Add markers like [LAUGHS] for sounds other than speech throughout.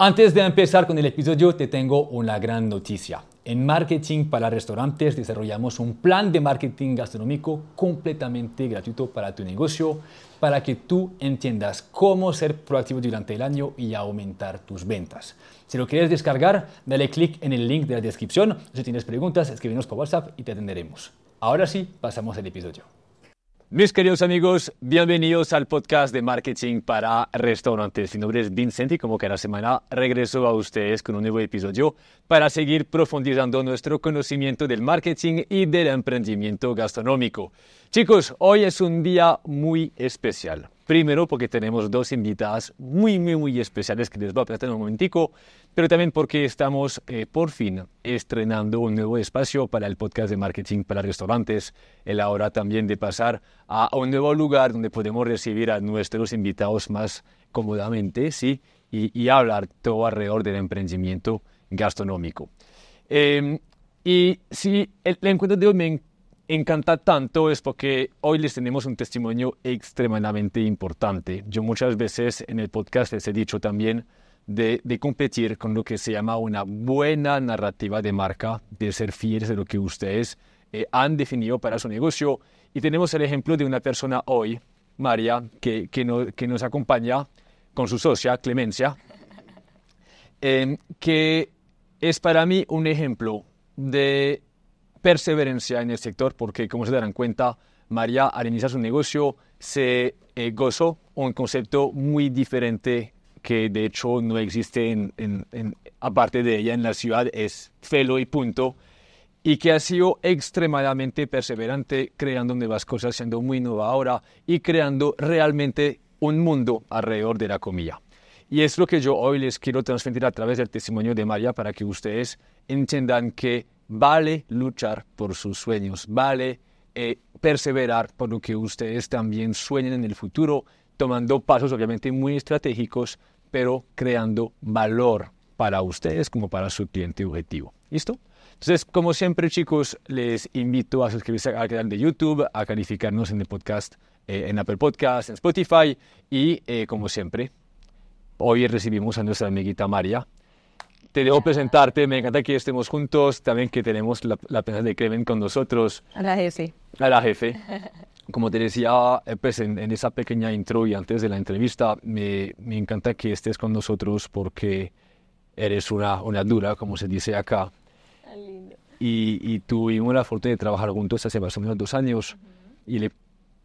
Antes de empezar con el episodio, te tengo una gran noticia. En Marketing para Restaurantes desarrollamos un plan de marketing gastronómico completamente gratuito para tu negocio, para que tú entiendas cómo ser proactivo durante el año y aumentar tus ventas. Si lo quieres descargar, dale clic en el link de la descripción. Si tienes preguntas, escríbenos por WhatsApp y te atenderemos. Ahora sí, pasamos al episodio. Mis queridos amigos, bienvenidos al podcast de marketing para restaurantes. Mi nombre es Vincent y como cada semana regreso a ustedes con un nuevo episodio para seguir profundizando nuestro conocimiento del marketing y del emprendimiento gastronómico. Chicos, hoy es un día muy especial. Primero porque tenemos dos invitadas muy, muy, muy especiales que les voy a presentar en un momentico, pero también porque estamos eh, por fin estrenando un nuevo espacio para el podcast de marketing para restaurantes, la hora también de pasar a, un nuevo lugar donde podemos recibir a nuestros invitados más cómodamente, ¿sí? Y, hablar todo alrededor del emprendimiento gastronómico. Em, y si el, encuentro de hoy me, encanta tanto es porque hoy les tenemos un testimonio extremadamente importante. Yo muchas veces en el podcast les he dicho también de, competir con lo que se llama una buena narrativa de marca, de ser fieles de lo que ustedes eh, han definido para su negocio. Y tenemos el ejemplo de una persona hoy, María, que, nos acompaña con su socia, Clemencia, em, que es para mí un ejemplo de perseverancia en el sector porque, como se darán cuenta, María al iniciar su negocio se eh, gozó un concepto muy diferente que de hecho no existe en, aparte de ella en la ciudad, es Felo y punto, y que ha sido extremadamente perseverante creando nuevas cosas, siendo muy nueva ahora y creando realmente un mundo alrededor de la comida. Y es lo que yo hoy les quiero transmitir a través del testimonio de María para que ustedes entiendan que vale luchar por sus sueños, vale eh, perseverar por lo que ustedes también sueñen en el futuro, tomando pasos obviamente muy estratégicos, pero creando valor para ustedes como para su cliente objetivo. ¿Listo? Entonces, como siempre, chicos, les invito a suscribirse al canal de YouTube, a calificarnos en el podcast, eh, en Apple Podcast, en Spotify y, eh, como siempre, hoy recibimos a nuestra amiguita María, debo presentarte, me encanta que estemos juntos, también que tenemos la, la de Cremen con nosotros. A la jefe. A la jefe. Como te decía eh, pues, en, esa pequeña intro y antes de la entrevista, me, me encanta que estés con nosotros porque eres una, una dura, como se dice acá. Lindo. Y, tuvimos la fortuna de trabajar juntos hace más o menos dos años y le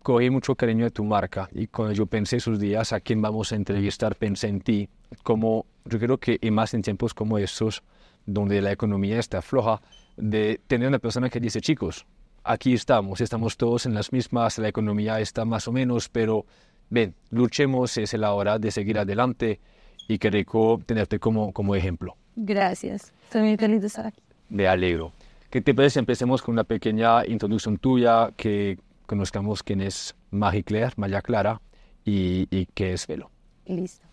cogí mucho cariño de tu marca. Y cuando yo pensé esos días a quién vamos a entrevistar, pensé en ti como yo creo que, y más en tiempos como estos, donde la economía está floja, de tener una persona que dice, chicos, aquí estamos, estamos todos en las mismas, la economía está más o menos, pero ven, luchemos, es la hora de seguir adelante y qué rico tenerte como, como ejemplo. Gracias, estoy muy feliz de estar aquí. Me alegro. que te parece? Empecemos con una pequeña introducción tuya, que conozcamos quién es Marie Claire, Maya Clara, y, y qué es Velo. Listo.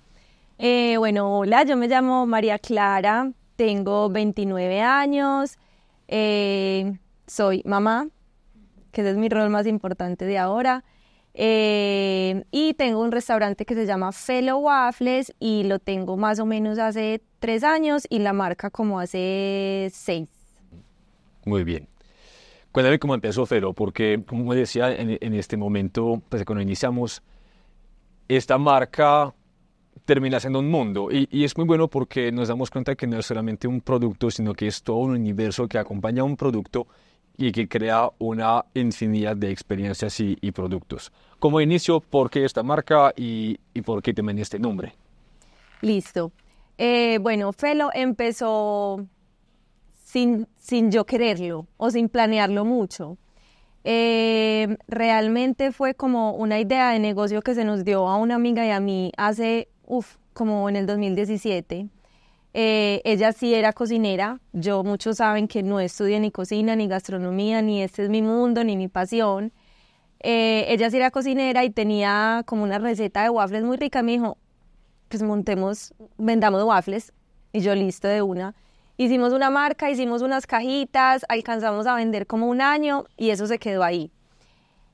Eh, bueno, hola, yo me llamo María Clara, tengo 29 años, eh, soy mamá, que es mi rol más importante de ahora. Eh, y tengo un restaurante que se llama Fellow Waffles y lo tengo más o menos hace tres años y la marca como hace seis. Muy bien. Cuéntame cómo empezó Fellow, porque como decía en, en este momento, pues cuando iniciamos, esta marca termina siendo un mundo. Y, es muy bueno porque nos damos cuenta que no es solamente un producto, sino que es todo un universo que acompaña a un producto y que crea una infinidad de experiencias y, productos. Como inicio, ¿por qué esta marca y, por qué también este nombre? Listo. Eh, bueno, Felo empezó sin, sin yo quererlo o sin planearlo mucho. Eh, realmente fue como una idea de negocio que se nos dio a una amiga y a mí hace uff, como en el 2017. Eh, ella sí era cocinera. Yo, muchos saben que no estudié ni cocina, ni gastronomía, ni este es mi mundo, ni mi pasión. Eh, ella sí era cocinera y tenía como una receta de waffles muy rica. Me dijo, pues montemos, vendamos waffles. Y yo, listo, de una. Hicimos una marca, hicimos unas cajitas, alcanzamos a vender como un año y eso se quedó ahí.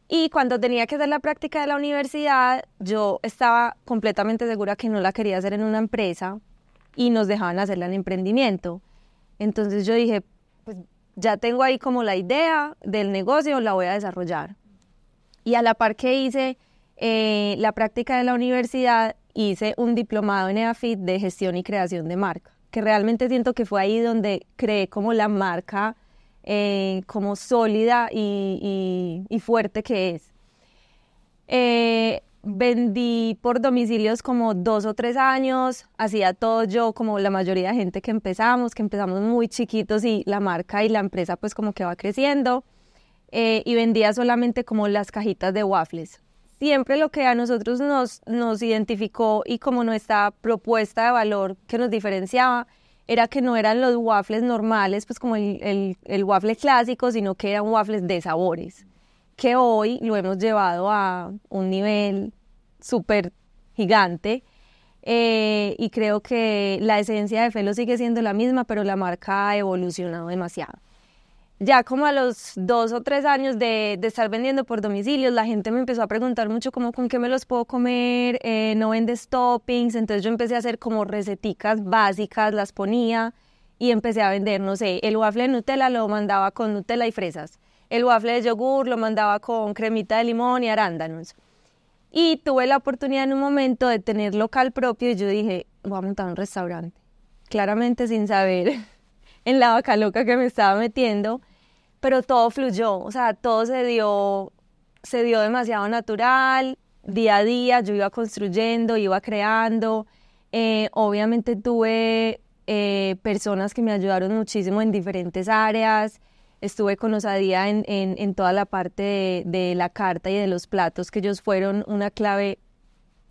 Y cuando tenía que hacer la práctica de la universidad, yo estaba completamente segura que no la quería hacer en una empresa y nos dejaban hacerla en emprendimiento. Entonces yo dije, pues ya tengo ahí como la idea del negocio, la voy a desarrollar. Y a la par que hice eh, la práctica de la universidad, hice un diplomado en EAFIT de gestión y creación de marca, que realmente siento que fue ahí donde creé como la marca eh, como sólida y, fuerte que es. Eh, vendí por domicilios como dos o tres años, hacía todo yo, como la mayoría de gente que empezamos, que empezamos muy chiquitos y la marca y la empresa pues como que va creciendo. Eh, y vendía solamente como las cajitas de waffles. Siempre lo que a nosotros nos, nos identificó y como nuestra propuesta de valor que nos diferenciaba era que no eran los waffles normales, pues como el, el, waffle clásico, sino que eran waffles de sabores, que hoy lo hemos llevado a un nivel súper gigante. Eh, y creo que la esencia de Felo sigue siendo la misma, pero la marca ha evolucionado demasiado ya como a los dos o tres años de, estar vendiendo por domicilios, la gente me empezó a preguntar mucho cómo con qué me los puedo comer, eh, no vendes toppings, entonces yo empecé a hacer como receticas básicas, las ponía y empecé a vender, no sé, el waffle de Nutella lo mandaba con Nutella y fresas, el waffle de yogur lo mandaba con cremita de limón y arándanos. Y tuve la oportunidad en un momento de tener local propio y yo dije, voy a montar un restaurante, claramente sin saber en la vaca loca que me estaba metiendo, pero todo fluyó, o sea, todo se dio, se dio demasiado natural, día a día yo iba construyendo, iba creando, eh, obviamente tuve eh, personas que me ayudaron muchísimo en diferentes áreas, estuve con Osadía en, en, toda la parte de, de, la carta y de los platos, que ellos fueron una clave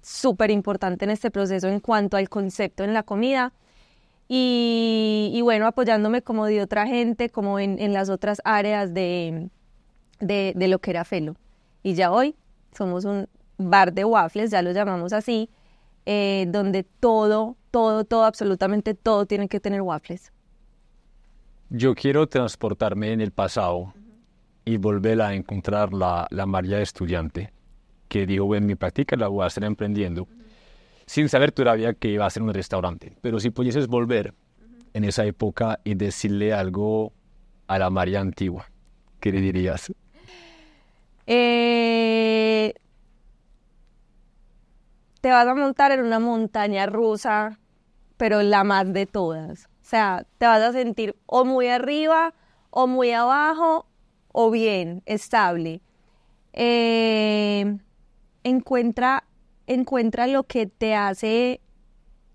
súper importante en este proceso en cuanto al concepto en la comida. Y, bueno, apoyándome como de otra gente, como en, las otras áreas de, de, lo que era Felo. Y ya hoy somos un bar de waffles, ya lo llamamos así, eh, donde todo, todo, todo, absolutamente todo tiene que tener waffles. Yo quiero transportarme en el pasado y volver a encontrar la, la María estudiante que dijo, en mi práctica la voy a estar emprendiendo sin saber todavía que iba a ser un restaurante. Pero si pudieses volver en esa época y decirle algo a la María antigua, ¿qué le dirías? Eh, te vas a montar en una montaña rusa, pero la más de todas. O sea, te vas a sentir o muy arriba o muy abajo o bien, estable. Eh, encuentra encuentra lo que te hace,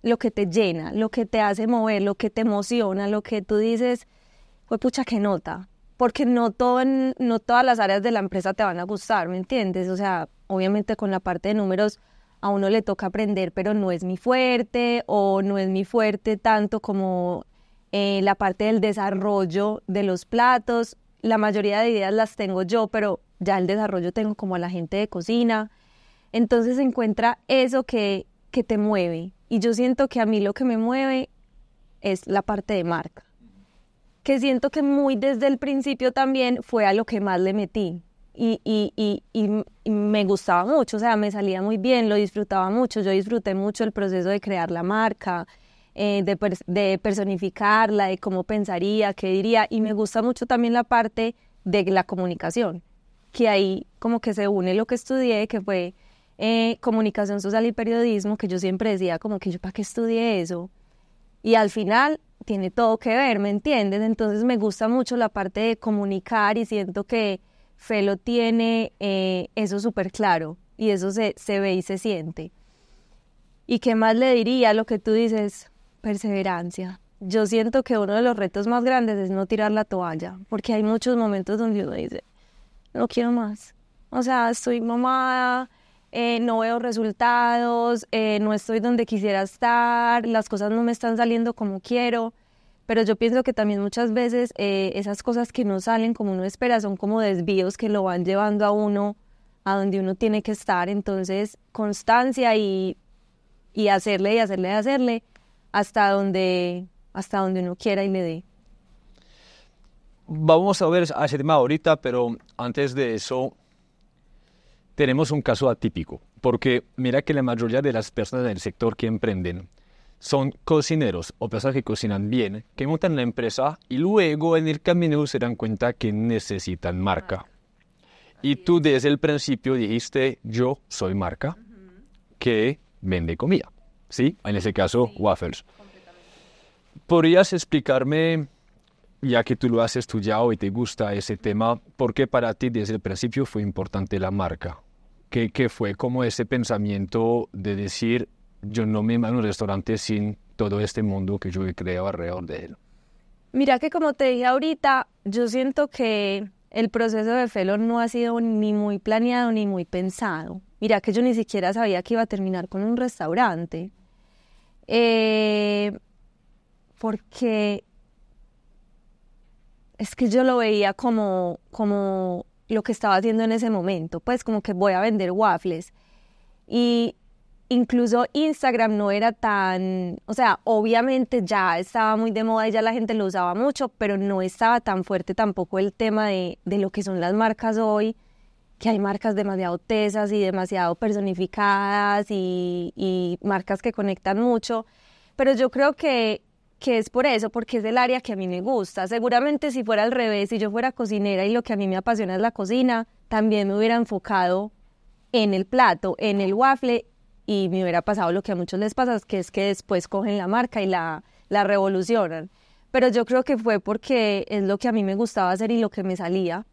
lo que te llena, lo que te hace mover, lo que te emociona, lo que tú dices, pues pucha que nota, porque no, todo no todas las áreas de la empresa te van a gustar, ¿me entiendes? O sea, obviamente con la parte de números a uno le toca aprender, pero no es mi fuerte o no es mi fuerte tanto como eh, la parte del desarrollo de los platos. La mayoría de ideas las tengo yo, pero ya el desarrollo tengo como a la gente de cocina, entonces encuentra eso que, que te mueve. Y yo siento que a mí lo que me mueve es la parte de marca, que siento que muy desde el principio también fue a lo que más le metí. Y, y, y, y, me gustaba mucho, o sea, me salía muy bien, lo disfrutaba mucho, yo disfruté mucho el proceso de crear la marca, eh, de, de, personificarla, de cómo pensaría, qué diría, y me gusta mucho también la parte de la comunicación, que ahí como que se une lo que estudié, que fue eh, comunicación social y periodismo, que yo siempre decía como que yo para qué estudié eso. Y al final tiene todo que ver, ¿me entiendes? Entonces me gusta mucho la parte de comunicar y siento que Felo tiene eh, eso súper claro y eso se, se ve y se siente. ¿Y qué más le diría? Lo que tú dices, perseverancia. Yo siento que uno de los retos más grandes es no tirar la toalla, porque hay muchos momentos donde uno dice, no quiero más. O sea, estoy mamada, eh, no veo resultados, eh, no estoy donde quisiera estar, las cosas no me están saliendo como quiero. Pero yo pienso que también muchas veces eh, esas cosas que no salen como uno espera son como desvíos que lo van llevando a uno a donde uno tiene que estar. Entonces, constancia y, y hacerle y hacerle y hacerle hasta donde, hasta donde uno quiera y le dé. Vamos a ver a ese tema ahorita, pero antes de eso, tenemos un caso atípico, porque mira que la mayoría de las personas del sector que emprenden son cocineros o personas que cocinan bien, que montan la empresa y luego en el camino se dan cuenta que necesitan marca. Y tú desde el principio dijiste, yo soy marca que vende comida, ¿sí? En ese caso, waffles. ¿Podrías explicarme, ya que tú lo has estudiado y te gusta ese tema, por qué para ti desde el principio fue importante la marca? que, fue como ese pensamiento de decir, yo no me imagino un restaurante sin todo este mundo que yo he creado alrededor de él. Mira que como te dije ahorita, yo siento que el proceso de Felo no ha sido ni muy planeado ni muy pensado. Mira que yo ni siquiera sabía que iba a terminar con un restaurante. Eh, porque es que yo lo veía como, como lo que estaba haciendo en ese momento, pues como que voy a vender waffles. Y incluso Instagram no era tan, o sea, obviamente ya estaba muy de moda y ya la gente lo usaba mucho, pero no estaba tan fuerte tampoco el tema de, lo que son las marcas hoy, que hay marcas demasiado tesas y demasiado personificadas y marcas que conectan mucho. Pero yo creo que que es por eso, porque es el área que a mí me gusta. Seguramente si fuera al revés, si yo fuera cocinera y lo que a mí me apasiona es la cocina, también me hubiera enfocado en el plato, en el waffle y me hubiera pasado lo que a muchos les pasa, que es que después cogen la marca y la, la revolucionan. Pero yo creo que fue porque es lo que a mí me gustaba hacer y lo que me salía.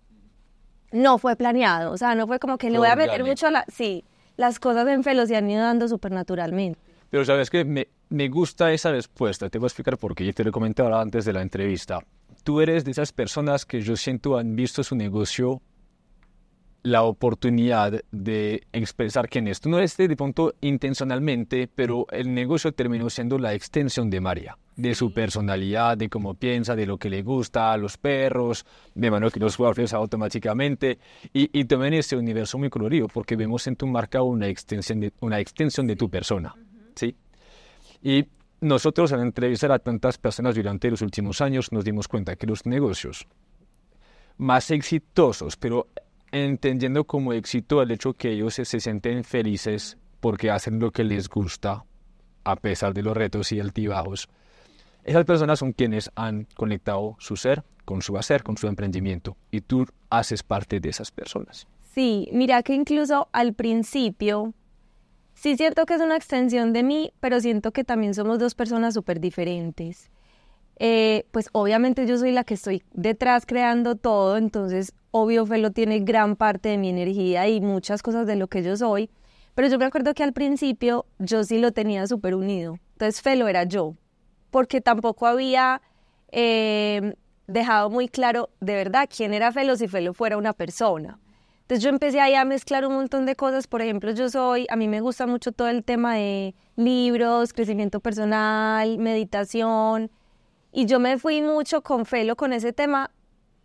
No fue planeado, o sea, no fue como que le voy a meter mucho a la... Sí, las cosas en Felo se han ido dando supernaturalmente. Pero sabes que me, me gusta esa respuesta, te voy a explicar por qué. Ya te lo comentaba antes de la entrevista. Tú eres de esas personas que yo siento han visto su negocio la oportunidad de expresar quién es. Tú no eres de punto intencionalmente, pero el negocio terminó siendo la extensión de María, de su personalidad, de cómo piensa, de lo que le gusta a los perros, de manera que los juega automáticamente. Y, y también ese universo muy colorido, porque vemos en tu marca una extensión de, una extensión de tu persona. ¿sí? Y nosotros al entrevistar a tantas personas durante los últimos años nos dimos cuenta que los negocios más exitosos, pero entendiendo como éxito el hecho que ellos se, se sienten felices porque hacen lo que les gusta, a pesar de los retos y altibajos, esas personas son quienes han conectado su ser con su hacer, con su emprendimiento, y tú haces parte de esas personas. Sí, mira que incluso al principio Sí siento que es una extensión de mí, pero siento que también somos dos personas súper diferentes. Eh, pues obviamente yo soy la que estoy detrás creando todo, entonces obvio Felo tiene gran parte de mi energía y muchas cosas de lo que yo soy, pero yo me acuerdo que al principio yo sí lo tenía súper unido, entonces Felo era yo, porque tampoco había eh, dejado muy claro de verdad quién era Felo si Felo fuera una persona. Entonces yo empecé ahí a mezclar un montón de cosas. Por ejemplo, yo soy, a mí me gusta mucho todo el tema de libros, crecimiento personal, meditación. Y yo me fui mucho con Felo con ese tema.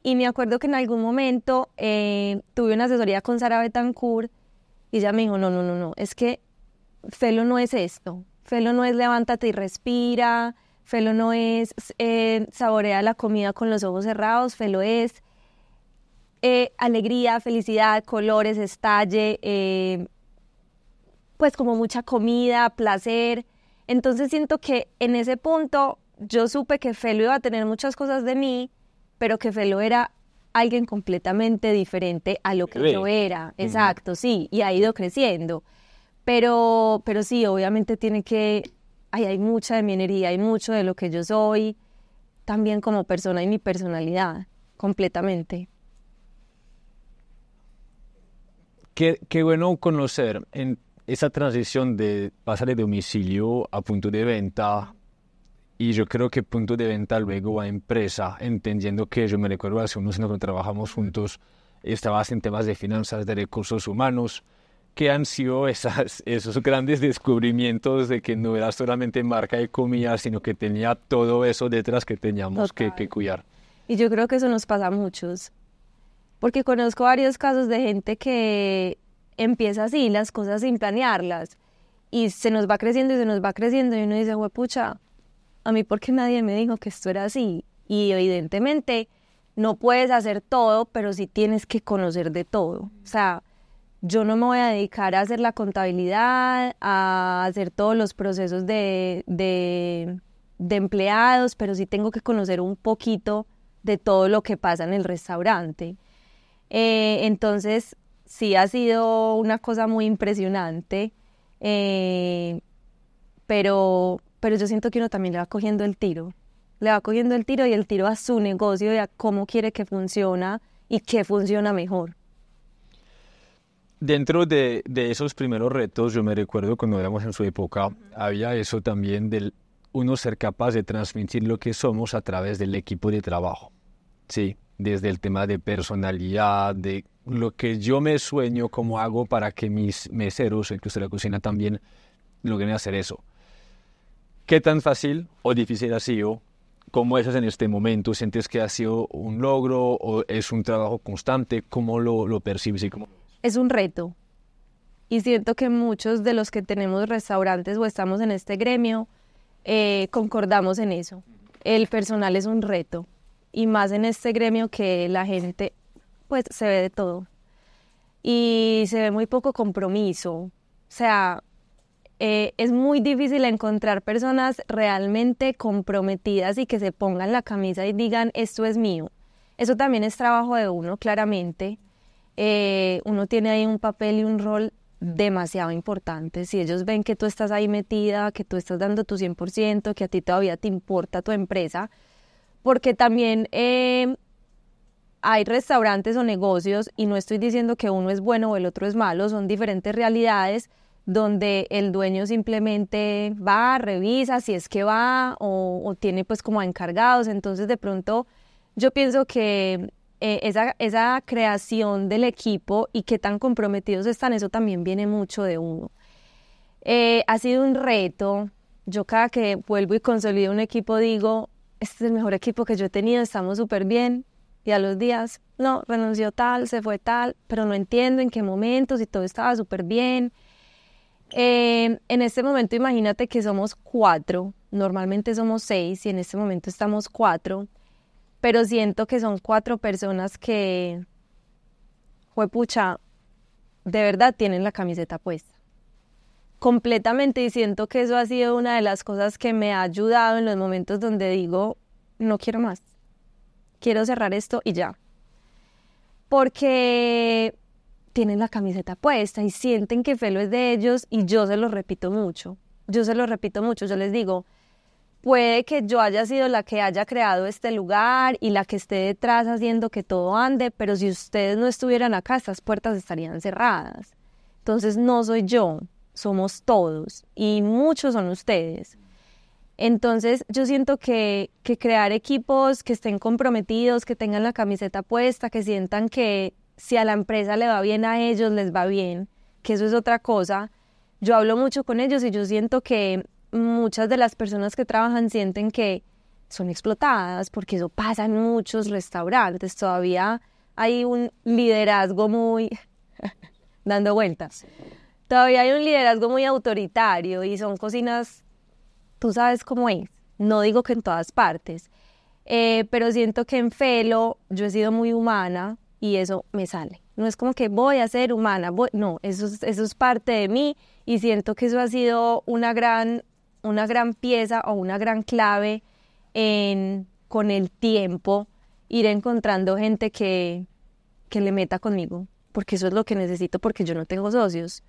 Y me acuerdo que en algún momento eh, tuve una asesoría con Sara Betancourt y ella me dijo, no, no, no, no, es que Felo no es esto. Felo no es levántate y respira. Felo no es eh, saborea la comida con los ojos cerrados. Felo es eh, alegría, felicidad, colores, estalle, eh, pues como mucha comida, placer. Entonces siento que en ese punto yo supe que Felo iba a tener muchas cosas de mí, pero que Felo era alguien completamente diferente a lo que yo era. Exacto, sí, y ha ido creciendo. Pero, pero sí, obviamente tiene que, hay mucha de mi energía, hay mucho de lo que yo soy, también como persona y mi personalidad, completamente. Qué, bueno conocer en esa transición de pasar de domicilio a punto de venta y yo creo que punto de venta luego a empresa, entendiendo que yo me recuerdo hace unos años que trabajamos juntos, estabas en temas de finanzas, de recursos humanos, ¿qué han sido esas, [LAUGHS] esos grandes descubrimientos de que no era solamente marca de comida, sino que tenía todo eso detrás que teníamos que, que, cuidar. Y yo creo que eso nos pasa a muchos porque conozco varios casos de gente que empieza así las cosas sin planearlas y se nos va creciendo y se nos va creciendo y uno dice, pucha, a mí porque nadie me dijo que esto era así y evidentemente no puedes hacer todo, pero sí tienes que conocer de todo. O sea, yo no me voy a dedicar a hacer la contabilidad, a hacer todos los procesos de, de, de empleados, pero sí tengo que conocer un poquito de todo lo que pasa en el restaurante. Eh, entonces, sí ha sido una cosa muy impresionante, eh, pero, pero yo siento que uno también le va cogiendo el tiro, le va cogiendo el tiro y el tiro a su negocio y a cómo quiere que funcione y qué funciona mejor. Dentro de, de esos primeros retos, yo me recuerdo cuando éramos en su época, había eso también del uno ser capaz de transmitir lo que somos a través del equipo de trabajo. Sí, desde el tema de personalidad, de lo que yo me sueño, cómo hago para que mis meseros, el que usted la cocina también, logren hacer eso. ¿Qué tan fácil o difícil ha sido? ¿Cómo es en este momento? ¿Sientes que ha sido un logro o es un trabajo constante? ¿Cómo lo, lo percibes? Y cómo... Es un reto. Y siento que muchos de los que tenemos restaurantes o estamos en este gremio, eh, concordamos en eso. El personal es un reto y más en este gremio que la gente pues se ve de todo y se ve muy poco compromiso. O sea, eh, es muy difícil encontrar personas realmente comprometidas y que se pongan la camisa y digan esto es mío. Eso también es trabajo de uno, claramente. Eh, uno tiene ahí un papel y un rol demasiado importante. Si ellos ven que tú estás ahí metida, que tú estás dando tu 100%, que a ti todavía te importa tu empresa, porque también em, hay restaurantes o negocios, y no estoy diciendo que uno es bueno o el otro es malo, son diferentes realidades donde el dueño simplemente va, revisa si es que va o, tiene pues como a encargados. Entonces de pronto yo pienso que eh, esa, creación del equipo y qué tan comprometidos están, eso también viene mucho de uno. Eh, ha sido un reto. Yo cada que vuelvo y consolido un equipo digo, este es el mejor equipo que yo he tenido, estamos súper bien. Y a los días, no, renunció tal, se fue tal, pero no entiendo en qué momentos si todo estaba súper bien. Eh, en este momento imagínate que somos cuatro, normalmente somos seis y en este momento estamos cuatro, pero siento que son cuatro personas que, pucha de verdad tienen la camiseta puesta completamente y siento que eso ha sido una de las cosas que me ha ayudado en los momentos donde digo, no quiero más, quiero cerrar esto y ya. Porque tienen la camiseta puesta y sienten que Felo es de ellos y yo se lo repito mucho, yo se lo repito mucho, yo les digo, puede que yo haya sido la que haya creado este lugar y la que esté detrás haciendo que todo ande, pero si ustedes no estuvieran acá, estas puertas estarían cerradas. Entonces no soy yo, somos todos y muchos son ustedes. Entonces yo siento que, que, crear equipos que estén comprometidos, que tengan la camiseta puesta, que sientan que si a la empresa le va bien a ellos, les va bien, que eso es otra cosa. Yo hablo mucho con ellos y yo siento que muchas de las personas que trabajan sienten que son explotadas porque eso pasa en muchos restaurantes. Todavía hay un liderazgo muy [LAUGHS] dando vueltas todavía hay un liderazgo muy autoritario y son cocinas, tú sabes cómo es, no digo que en todas partes, eh, pero siento que en Felo yo he sido muy humana y eso me sale. No es como que voy a ser humana, no, eso es, eso es parte de mí y siento que eso ha sido una gran, una gran pieza o una gran clave en con el tiempo ir encontrando gente que, que le meta conmigo, porque eso es lo que necesito porque yo no tengo socios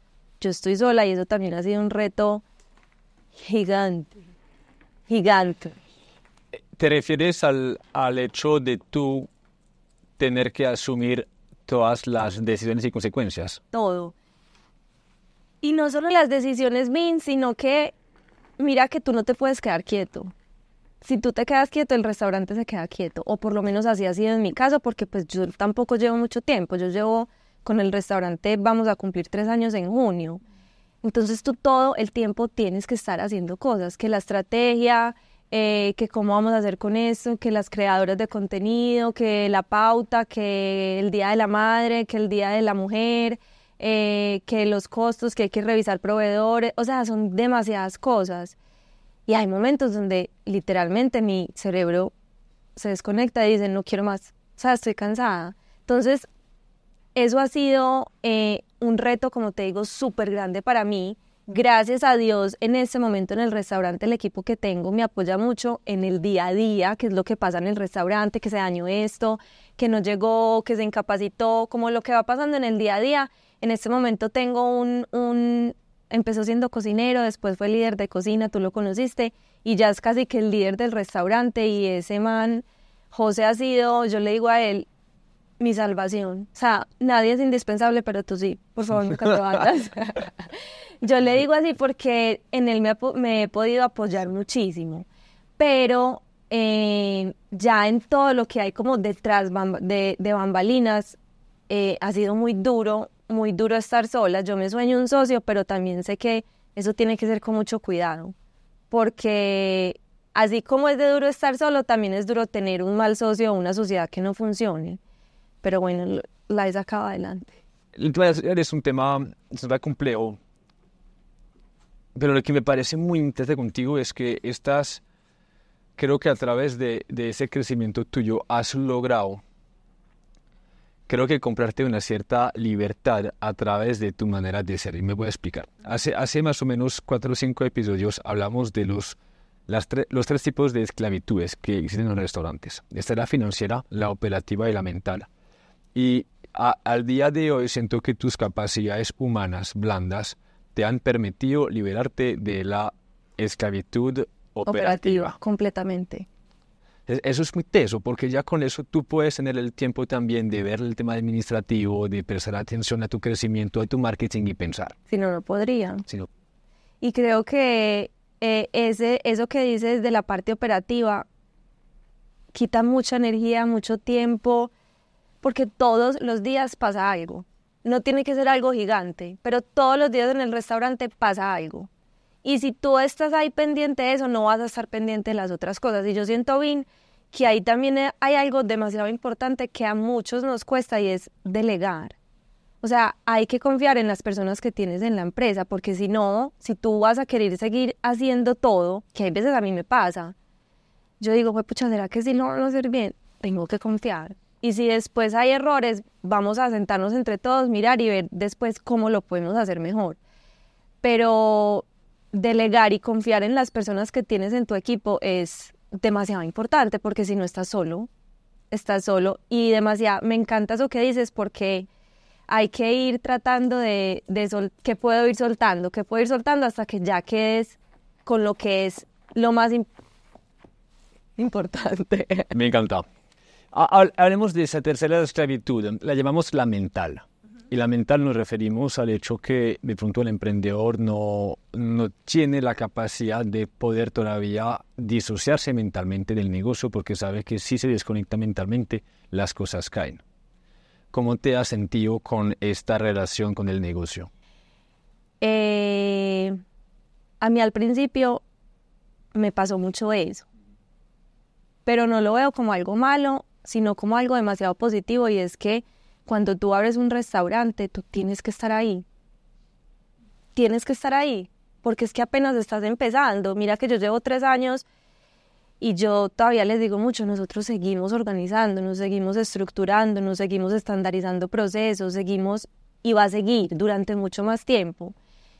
yo estoy sola y eso también ha sido un reto gigante, gigante. ¿Te refieres al, hecho de tú tener que asumir todas las decisiones y consecuencias? Todo. Y no solo las decisiones, Min, sino que mira que tú no te puedes quedar quieto. Si tú te quedas quieto, el restaurante se queda quieto. O por lo menos así ha sido en mi caso, porque pues yo tampoco llevo mucho tiempo. Yo llevo con el restaurante vamos a cumplir tres años en junio. Entonces tú todo el tiempo tienes que estar haciendo cosas, que la estrategia, eh, que cómo vamos a hacer con eso, que las creadoras de contenido, que la pauta, que el Día de la Madre, que el Día de la Mujer, eh, que los costos, que hay que revisar proveedores, o sea, son demasiadas cosas. Y hay momentos donde literalmente mi cerebro se desconecta y dice, no quiero más, o sea, estoy cansada. Entonces, eso ha sido eh, un reto, como te digo, súper grande para mí. Gracias a Dios, en este momento en el restaurante el equipo que tengo me apoya mucho en el día a día, que es lo que pasa en el restaurante, que se dañó esto, que no llegó, que se incapacitó, como lo que va pasando en el día a día. En este momento tengo un, un empezó siendo cocinero, después fue líder de cocina, tú lo conociste, y ya es casi que el líder del restaurante y ese man, José ha sido, yo le digo a él, mi salvación. O sea, nadie es indispensable, pero tú sí. Por favor, nunca te vayas. [LAUGHS] Yo le digo así porque en él me, he podido apoyar muchísimo. Pero eh, ya en todo lo que hay como detrás de, bambalinas, eh, ha sido muy duro, muy duro estar sola. Yo me sueño un socio, pero también sé que eso tiene que ser con mucho cuidado. Porque así como es de duro estar solo, también es duro tener un mal socio o una sociedad que no funcione pero bueno, la he sacado adelante. El tema es un tema, es un tema complejo, pero lo que me parece muy interesante contigo es que estás, creo que a través de, de ese crecimiento tuyo has logrado, creo que comprarte una cierta libertad a través de tu manera de ser. Y me voy a explicar. Hace, hace más o menos cuatro o cinco episodios hablamos de los las los tres tipos de esclavitudes que existen en los restaurantes. Esta es la financiera, la operativa y la mental. Y al día de hoy siento que tus capacidades humanas blandas te han permitido liberarte de la esclavitud operativa. completamente. E-, eso es muy teso, porque ya con eso tú puedes tener el tiempo también de ver el tema administrativo, de prestar atención a tu crecimiento, a tu marketing y pensar. Si no, no podría. Y creo que eh, ese, eso que dices de la parte operativa quita mucha energía, mucho tiempo, porque todos los días pasa algo. No tiene que ser algo gigante, pero todos los días en el restaurante pasa algo. Y si tú estás ahí pendiente de eso, no vas a estar pendiente de las otras cosas. Y yo siento, bien que ahí también hay algo demasiado importante que a muchos nos cuesta y es delegar. O sea, hay que confiar en las personas que tienes en la empresa, porque si no, si tú vas a querer seguir haciendo todo, que a veces a mí me pasa, yo digo, pues pucha, ¿será que si no lo no sirve bien? Tengo que confiar. Y si después hay errores, vamos a sentarnos entre todos, mirar y ver después cómo lo podemos hacer mejor. Pero delegar y confiar en las personas que tienes en tu equipo es demasiado importante porque si no estás solo, estás solo. Y demasiado, me encanta eso que dices porque hay que ir tratando de, de que puedo ir soltando, qué puedo ir soltando hasta que ya quedes con lo que es lo más importante. Me encanta. Hablemos de esa tercera esclavitud, la llamamos la mental. Y la mental nos referimos al hecho que de pronto el emprendedor no, no tiene la capacidad de poder todavía disociarse mentalmente del negocio porque sabe que si se desconecta mentalmente las cosas caen. ¿Cómo te has sentido con esta relación con el negocio? Eh, a mí al principio me pasó mucho eso, pero no lo veo como algo malo sino como algo demasiado positivo y es que cuando tú abres un restaurante, tú tienes que estar ahí. Tienes que estar ahí, porque es que apenas estás empezando. Mira que yo llevo tres años y yo todavía les digo mucho, nosotros seguimos organizando, nos seguimos estructurando, nos seguimos estandarizando procesos, seguimos y va a seguir durante mucho más tiempo.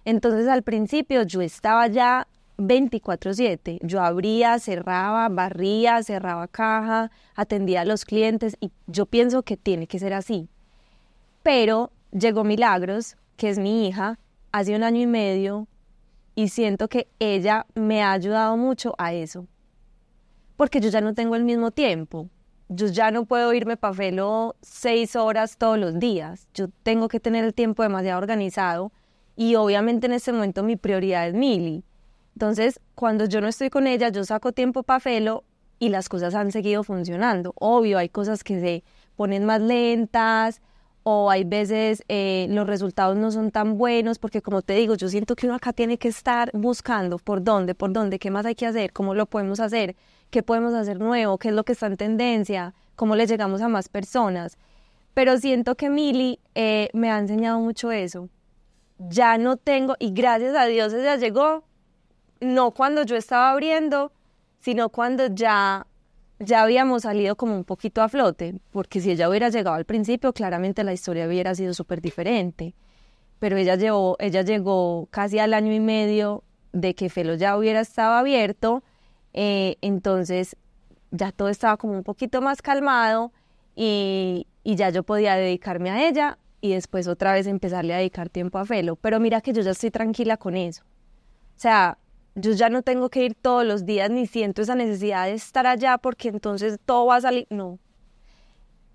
Entonces al principio yo estaba ya 24/7. Yo abría, cerraba, barría, cerraba caja, atendía a los clientes y yo pienso que tiene que ser así. Pero llegó Milagros, que es mi hija, hace un año y medio y siento que ella me ha ayudado mucho a eso. Porque yo ya no tengo el mismo tiempo. Yo ya no puedo irme para Felo seis horas todos los días. Yo tengo que tener el tiempo demasiado organizado y obviamente en ese momento mi prioridad es Mili entonces, cuando yo no estoy con ella, yo saco tiempo para Felo y las cosas han seguido funcionando. Obvio, hay cosas que se ponen más lentas o hay veces eh, los resultados no son tan buenos porque como te digo, yo siento que uno acá tiene que estar buscando por dónde, por dónde, qué más hay que hacer, cómo lo podemos hacer, qué podemos hacer nuevo, qué es lo que está en tendencia, cómo le llegamos a más personas. Pero siento que Mili eh, me ha enseñado mucho eso. Ya no tengo, y gracias a Dios ella llegó no cuando yo estaba abriendo, sino cuando ya, ya habíamos salido como un poquito a flote, porque si ella hubiera llegado al principio, claramente la historia hubiera sido súper diferente. Pero ella, llegó, ella llegó casi al año y medio de que Felo ya hubiera estado abierto, eh, entonces ya todo estaba como un poquito más calmado y, y ya yo podía dedicarme a ella y después otra vez empezarle a dedicar tiempo a Felo. Pero mira que yo ya estoy tranquila con eso. O sea, yo ya no tengo que ir todos los días ni siento esa necesidad de estar allá porque entonces todo va a salir. No.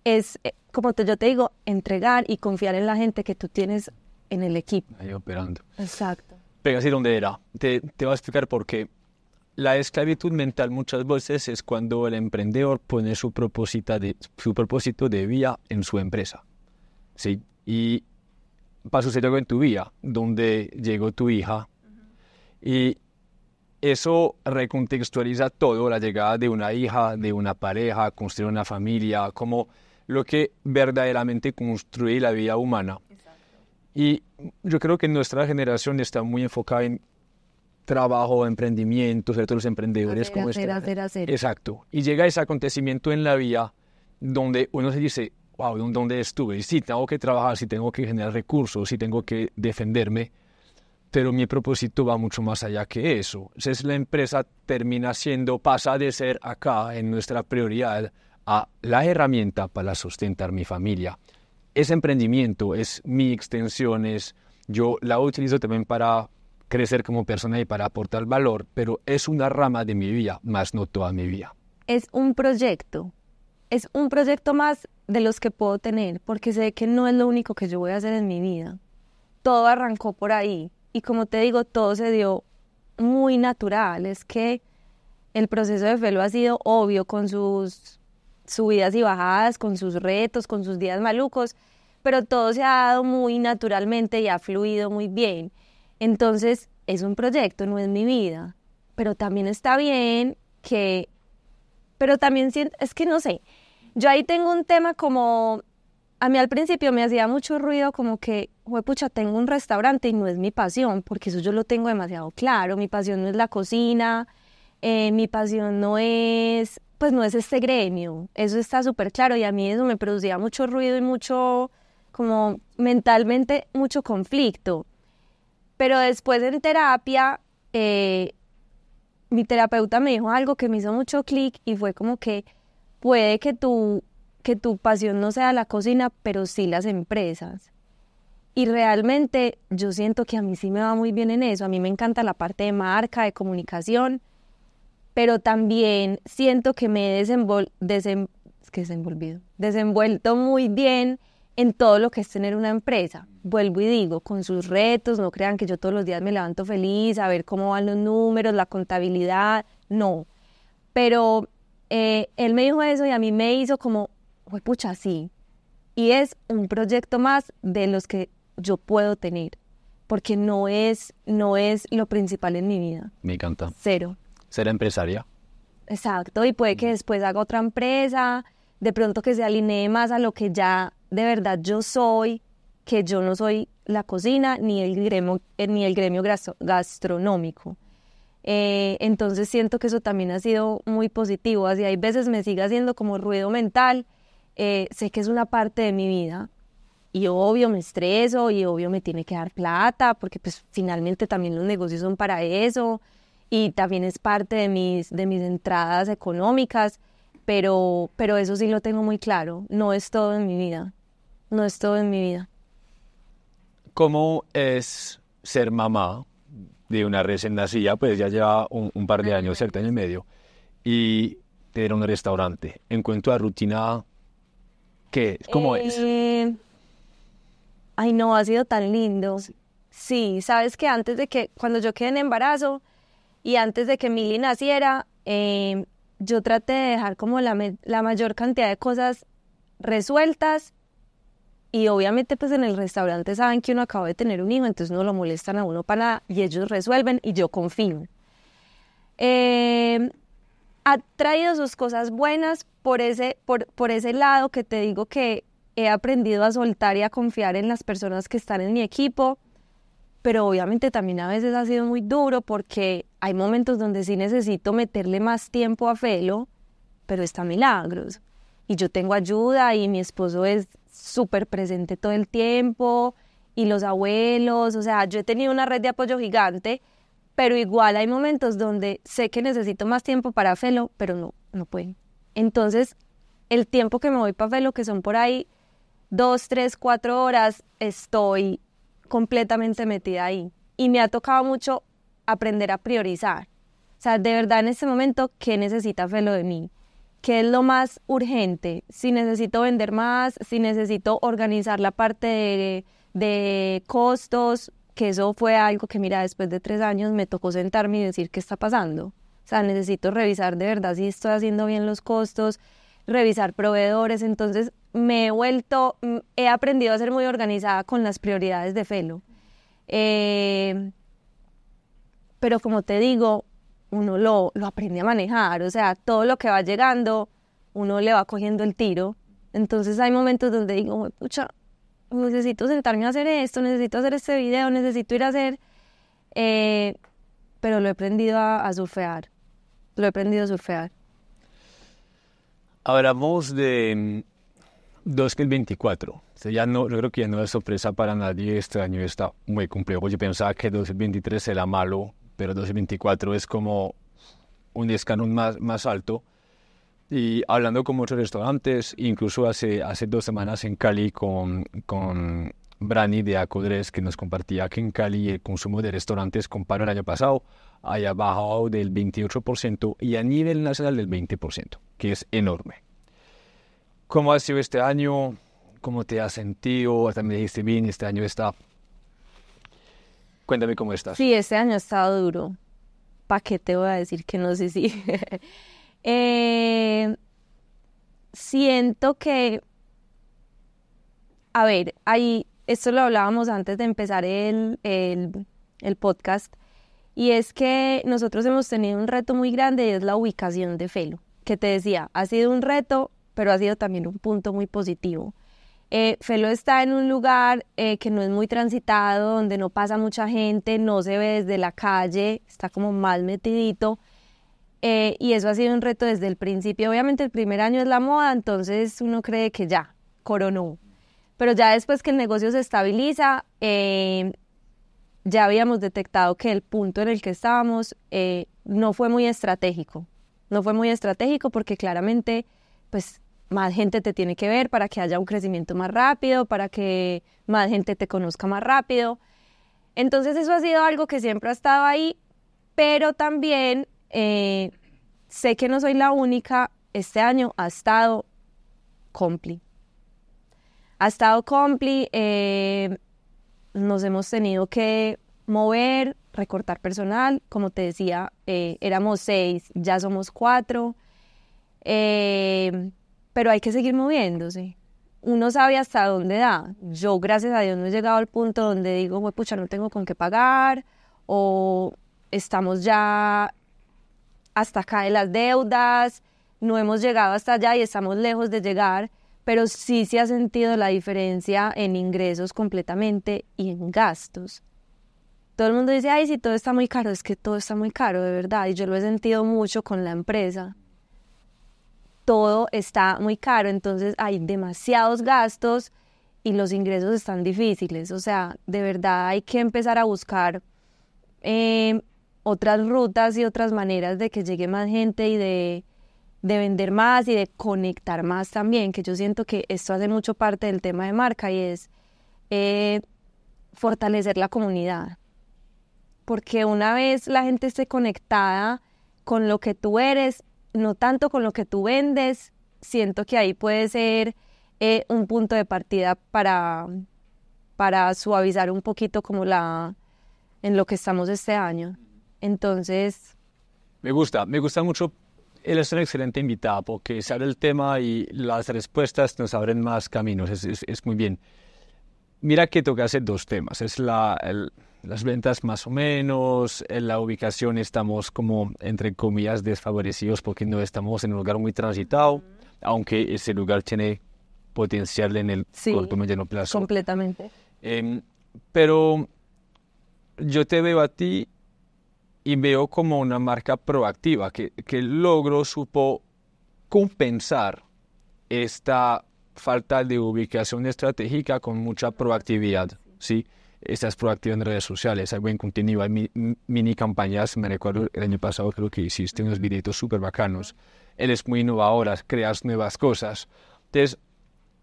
Es, eh, como te, yo te digo, entregar y confiar en la gente que tú tienes en el equipo. Ahí operando. Exacto. así donde era. Te, te voy a explicar por qué. La esclavitud mental muchas veces es cuando el emprendedor pone su, de, su propósito de vida en su empresa. ¿sí? Y pasó algo en tu vida, donde llegó tu hija y eso recontextualiza todo, la llegada de una hija, de una pareja, construir una familia, como lo que verdaderamente construye la vida humana. Y yo creo que nuestra generación está muy enfocada en trabajo, emprendimiento, sobre los emprendedores. como este. Exacto. Y llega ese acontecimiento en la vida donde uno se dice, wow, ¿dónde estuve? Y sí, tengo que trabajar, si tengo que generar recursos, si tengo que defenderme pero mi propósito va mucho más allá que eso. Entonces la empresa termina siendo, pasa de ser acá en nuestra prioridad a la herramienta para sustentar mi familia. Ese emprendimiento es mi extensión, es, yo la utilizo también para crecer como persona y para aportar valor, pero es una rama de mi vida, más no toda mi vida. Es un proyecto, es un proyecto más de los que puedo tener, porque sé que no es lo único que yo voy a hacer en mi vida. Todo arrancó por ahí, y como te digo, todo se dio muy natural. Es que el proceso de Felo ha sido obvio con sus subidas y bajadas, con sus retos, con sus días malucos, pero todo se ha dado muy naturalmente y ha fluido muy bien. Entonces, es un proyecto, no es mi vida, pero también está bien que, pero también siento, es que no sé, yo ahí tengo un tema como a mí al principio me hacía mucho ruido como que, pucha, tengo un restaurante y no es mi pasión, porque eso yo lo tengo demasiado claro, mi pasión no es la cocina, eh, mi pasión no es, pues no es este gremio, eso está súper claro y a mí eso me producía mucho ruido y mucho, como mentalmente, mucho conflicto. Pero después en terapia, eh, mi terapeuta me dijo algo que me hizo mucho clic y fue como que puede que tú tu pasión no sea la cocina, pero sí las empresas. Y realmente yo siento que a mí sí me va muy bien en eso. A mí me encanta la parte de marca, de comunicación, pero también siento que me he desenvolvido, desenvuelto muy bien en todo lo que es tener una empresa. Vuelvo y digo, con sus retos, no crean que yo todos los días me levanto feliz a ver cómo van los números, la contabilidad, no. Pero eh, él me dijo eso y a mí me hizo como pues, pucha, sí. Y es un proyecto más de los que yo puedo tener, porque no es, no es lo principal en mi vida. Me encanta. Cero. Ser empresaria. Exacto, y puede que mm. después haga otra empresa, de pronto que se alinee más a lo que ya de verdad yo soy, que yo no soy la cocina ni el gremio, eh, ni el gremio gastronómico. Eh, entonces siento que eso también ha sido muy positivo, así hay veces me sigue haciendo como ruido mental, eh, sé que es una parte de mi vida y obvio me estreso y obvio me tiene que dar plata porque pues finalmente también los negocios son para eso y también es parte de mis, de mis entradas económicas, pero, pero eso sí lo tengo muy claro, no es todo en mi vida, no es todo en mi vida. ¿Cómo es ser mamá de una recién nacida? Pues ya lleva un, par de años, cierto año y medio, y tener un restaurante. En cuanto a rutina ¿Qué? ¿Cómo es? Eh, ay, no, ha sido tan lindo. Sí. sabes que antes de que, cuando yo quedé en embarazo y antes de que Mili naciera, em, yo traté de dejar como la, la mayor cantidad de cosas resueltas y obviamente pues en el restaurante saben que uno acaba de tener un hijo, entonces no lo molestan a uno para nada y ellos resuelven y yo confío. Eh, ha traído sus cosas buenas por ese, por, por ese lado que te digo que he aprendido a soltar y a confiar en las personas que están en mi equipo, pero obviamente también a veces ha sido muy duro porque hay momentos donde sí necesito meterle más tiempo a Felo, pero está Milagros. Y yo tengo ayuda y mi esposo es súper presente todo el tiempo y los abuelos, o sea, yo he tenido una red de apoyo gigante pero igual hay momentos donde sé que necesito más tiempo para Felo, pero no, no puedo. Entonces, el tiempo que me voy para Felo, que son por ahí dos, tres, cuatro horas, estoy completamente metida ahí. Y me ha tocado mucho aprender a priorizar. O sea, de verdad en este momento, ¿qué necesita Felo de mí? ¿Qué es lo más urgente? Si necesito vender más, si necesito organizar la parte de costos, que eso fue algo que, mira, después de tres años me tocó sentarme y decir qué está pasando. O sea, necesito revisar de verdad si estoy haciendo bien los costos, revisar proveedores. Entonces, me he vuelto, mm, he aprendido a ser muy organizada con las prioridades de Felo. Eh, pero como te digo, uno lo, lo aprende a manejar. O sea, todo lo que va llegando, uno le va cogiendo el tiro. Entonces hay momentos donde digo, pucha, necesito sentarme a hacer esto, necesito hacer este video, necesito ir a hacer, eh, pero lo he aprendido a, surfear, lo he aprendido a surfear. Hablamos de 2024, mm, ya no, yo creo que ya no es sorpresa para nadie, este año está muy complejo, yo pensaba que 2023 era malo, pero 2024 es como un descanso más, más alto. Y hablando con muchos restaurantes, incluso hace, hace dos semanas en Cali con, con Brani de Acodres, que nos compartía que en Cali el consumo de restaurantes comparado al año pasado haya bajado del 28% y a nivel nacional del 20%, que es enorme. ¿Cómo ha sido este año? ¿Cómo te has sentido? También dijiste bien, este año está... Cuéntame cómo estás. Sí, este año ha estado duro. ¿Para qué te voy a decir que no sé si... [LAUGHS] Eh, siento que, a ver, ahí, esto lo hablábamos antes de empezar el, el, podcast, y es que nosotros hemos tenido un reto muy grande y es la ubicación de Felo, que te decía, ha sido un reto, pero ha sido también un punto muy positivo. Eh, Felo está en un lugar eh, que no es muy transitado, donde no pasa mucha gente, no se ve desde la calle, está como mal metidito. Eh, y eso ha sido un reto desde el principio. Obviamente el primer año es la moda, entonces uno cree que ya, coronó. Pero ya después que el negocio se estabiliza, eh, ya habíamos detectado que el punto en el que estábamos eh, no fue muy estratégico. No fue muy estratégico porque claramente, pues, más gente te tiene que ver para que haya un crecimiento más rápido, para que más gente te conozca más rápido. Entonces eso ha sido algo que siempre ha estado ahí, pero también eh, sé que no soy la única, este año ha estado compli. Ha estado compli, eh, nos hemos tenido que mover, recortar personal, como te decía, eh, éramos seis, ya somos cuatro, pero hay que seguir moviéndose. Uno sabe hasta dónde da. Yo, gracias a Dios, no he llegado al punto donde digo, pucha, no tengo con qué pagar, o estamos ya hasta acá de las deudas, no hemos llegado hasta allá y estamos lejos de llegar, pero sí se ha sentido la diferencia en ingresos completamente y en gastos. Todo el mundo dice, ay, si todo está muy caro, es que todo está muy caro, de verdad, y yo lo he sentido mucho con la empresa. Todo está muy caro, entonces hay demasiados gastos y los ingresos están difíciles, o sea, de verdad hay que empezar a buscar eh, otras rutas y otras maneras de que llegue más gente y de, vender más y de conectar más también, que yo siento que esto hace mucho parte del tema de marca y es eh, fortalecer la comunidad. Porque una vez la gente esté conectada con lo que tú eres, no tanto con lo que tú vendes, siento que ahí puede ser eh, un punto de partida para, para suavizar un poquito como la en lo que estamos este año. Entonces... Me gusta, me gusta mucho. Él es un excelente invitado porque sabe el tema y las respuestas nos abren más caminos. Es, muy bien. Mira que toca hacer dos temas. Es la, las ventas más o menos, en la ubicación estamos como, entre comillas, desfavorecidos porque no estamos en un lugar muy transitado, aunque ese lugar tiene potencial en el corto corto mediano plazo. Completamente. Em, pero yo te veo a ti y veo como una marca proactiva que, que logró, supo compensar esta falta de ubicación estratégica con mucha proactividad, ¿sí? Estás proactiva en redes sociales, hay buen contenido, hay mini campañas, me recuerdo el año pasado creo que hiciste unos videitos súper bacanos, Él es muy innovador, creas nuevas cosas. Entonces,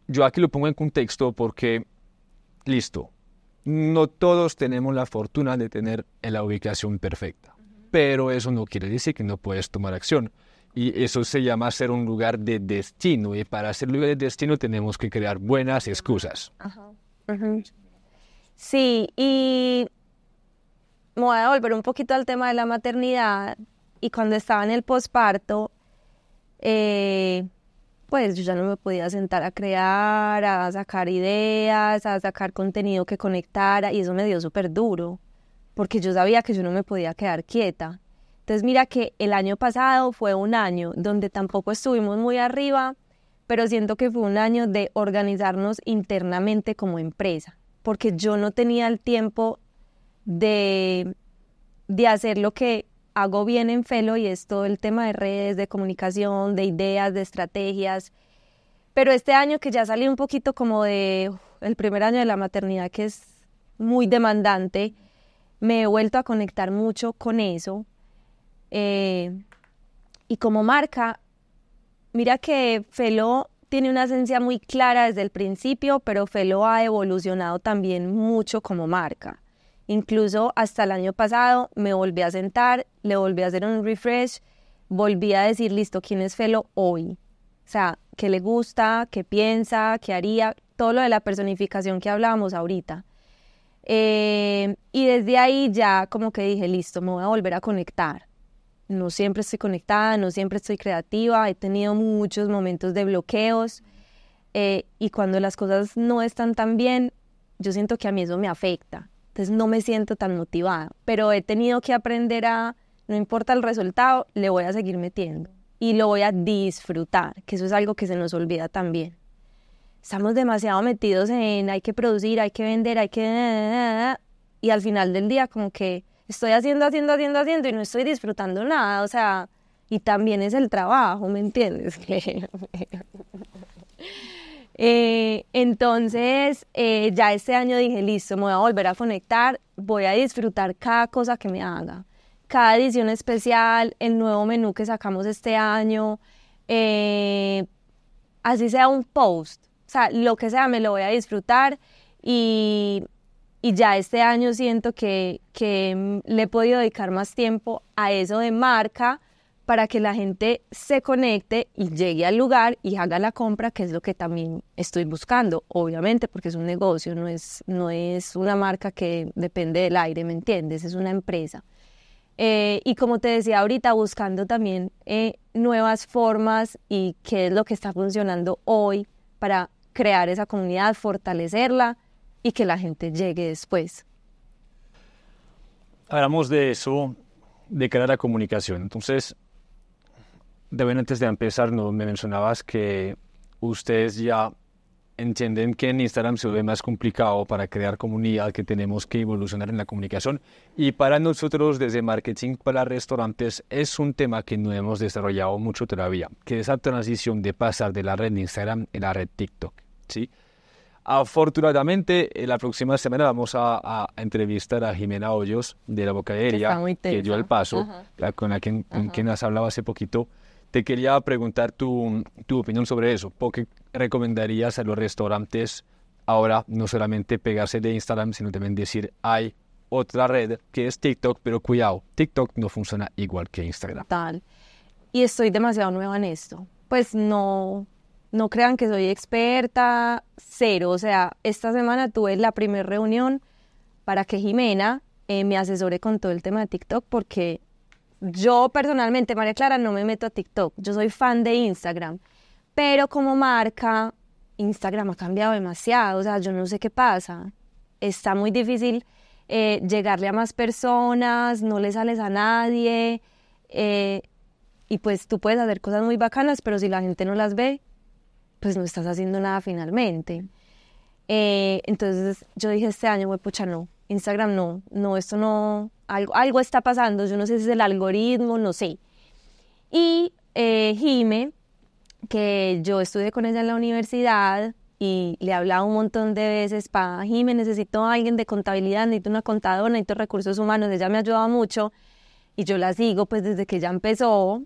yo aquí lo pongo en contexto porque, listo, no todos tenemos la fortuna de tener la ubicación perfecta pero eso no quiere decir que no puedes tomar acción. Y eso se llama ser un lugar de destino. Y para ser lugar de destino tenemos que crear buenas excusas. Sí, y me voy a volver un poquito al tema de la maternidad. Y cuando estaba en el posparto, eh, pues yo ya no me podía sentar a crear, a sacar ideas, a sacar contenido que conectara. Y eso me dio súper duro porque yo sabía que yo no me podía quedar quieta. Entonces mira que el año pasado fue un año donde tampoco estuvimos muy arriba, pero siento que fue un año de organizarnos internamente como empresa, porque yo no tenía el tiempo de, de hacer lo que hago bien en Felo y es todo el tema de redes, de comunicación, de ideas, de estrategias. Pero este año que ya salí un poquito como de el primer año de la maternidad que es muy demandante, me he vuelto a conectar mucho con eso. Eh, y como marca, mira que Felo tiene una esencia muy clara desde el principio, pero Felo ha evolucionado también mucho como marca. Incluso hasta el año pasado me volví a sentar, le volví a hacer un refresh, volví a decir, listo, ¿quién es Felo hoy? O sea, ¿qué le gusta? ¿Qué piensa? ¿Qué haría? Todo lo de la personificación que hablábamos ahorita. Em, y desde ahí ya como que dije, listo, me voy a volver a conectar. No siempre estoy conectada, no siempre estoy creativa, he tenido muchos momentos de bloqueos eh, y cuando las cosas no están tan bien, yo siento que a mí eso me afecta. Entonces no me siento tan motivada, pero he tenido que aprender a, no importa el resultado, le voy a seguir metiendo y lo voy a disfrutar, que eso es algo que se nos olvida también estamos demasiado metidos en hay que producir, hay que vender, hay que... Eh, eh, eh, y al final del día como que estoy haciendo, haciendo, haciendo, haciendo y no estoy disfrutando nada, o sea, y también es el trabajo, ¿me entiendes? [LAUGHS] entonces, ya este año dije, listo, me voy a volver a conectar, voy a disfrutar cada cosa que me haga, cada edición especial, el nuevo menú que sacamos este año, así sea un post, lo que sea me lo voy a disfrutar y, ya este año siento que, le he podido dedicar más tiempo a eso de marca para que la gente se conecte y llegue al lugar y haga la compra, que es lo que también estoy buscando, obviamente, porque es un negocio, no es, no es una marca que depende del aire, ¿me entiendes? Es una empresa. Eh, y como te decía ahorita, buscando también eh, nuevas formas y qué es lo que está funcionando hoy para crear esa comunidad, fortalecerla y que la gente llegue después. Hablamos de eso, de crear la comunicación. Entonces, deben antes de empezar, no, me mencionabas que ustedes ya entienden que en Instagram se ve más complicado para crear comunidad, que tenemos que evolucionar en la comunicación. Y para nosotros, desde marketing para restaurantes, es un tema que no hemos desarrollado mucho todavía, que es la transición de pasar de la red Instagram a la red TikTok. ¿sí? Afortunadamente, la próxima semana vamos a, entrevistar a Jimena Hoyos de la Boca Bocadería, que dio el paso, la, con la que, con quien has hablado hace poquito. Te quería preguntar tu, tu opinión sobre eso. ¿Qué recomendarías a los restaurantes ahora no solamente pegarse de Instagram, sino también decir, hay otra red que es TikTok, pero cuidado, TikTok no funciona igual que Instagram. Tal. Y estoy demasiado nueva en esto. Pues no, no crean que soy experta, cero. O sea, esta semana tuve la primera reunión para que Jimena eh, me asesore con todo el tema de TikTok porque yo personalmente, María Clara, no me meto a TikTok. Yo soy fan de Instagram. Pero como marca, Instagram ha cambiado demasiado. O sea, yo no sé qué pasa. Está muy difícil eh, llegarle a más personas, no le sales a nadie. Eh, y pues tú puedes hacer cosas muy bacanas, pero si la gente no las ve, pues no estás haciendo nada finalmente. Eh, entonces yo dije este año, güey, pucha, no, Instagram no, no, esto no, algo, algo está pasando, yo no sé si es el algoritmo, no sé. Y eh, Jime, que yo estudié con ella en la universidad y le hablaba un montón de veces para Jime, necesito a alguien de contabilidad, necesito una contadora, necesito recursos humanos, ella me ayudaba mucho y yo la sigo pues desde que ya empezó